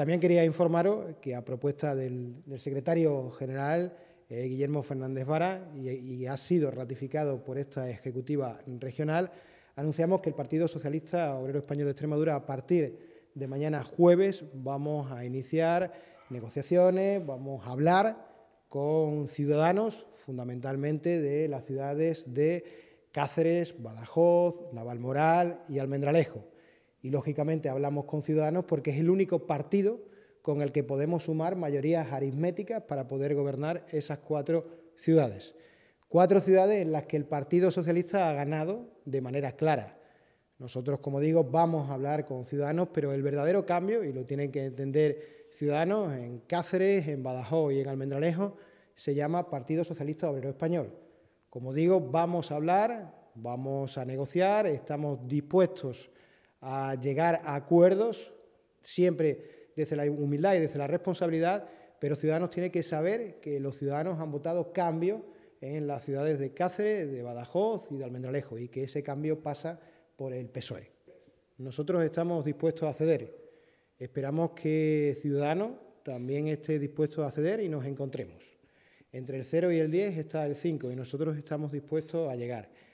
También quería informaros que a propuesta del, secretario general eh, Guillermo Fernández Vara y, y ha sido ratificado por esta Ejecutiva Regional, anunciamos que el Partido Socialista Obrero Español de Extremadura a partir de mañana jueves vamos a iniciar negociaciones, vamos a hablar con ciudadanos, fundamentalmente de las ciudades de Cáceres, Badajoz, Navalmoral y Almendralejo. Y lógicamente hablamos con Ciudadanos porque es el único partido con el que podemos sumar mayorías aritméticas para poder gobernar esas cuatro ciudades. Cuatro ciudades en las que el Partido Socialista ha ganado de manera clara. Nosotros, como digo, vamos a hablar con ciudadanos, pero el verdadero cambio, y lo tienen que entender ciudadanos en Cáceres, en Badajoz y en Almendralejo, se llama Partido Socialista Obrero Español. Como digo, vamos a hablar, vamos a negociar, estamos dispuestos a llegar a acuerdos, siempre desde la humildad y desde la responsabilidad, pero Ciudadanos tiene que saber que los ciudadanos han votado cambio en las ciudades de Cáceres, de Badajoz y de Almendralejo, y que ese cambio pasa por el PSOE. Nosotros estamos dispuestos a ceder. Esperamos que Ciudadanos también esté dispuesto a ceder y nos encontremos. Entre el 0 y el 10 está el 5 y nosotros estamos dispuestos a llegar.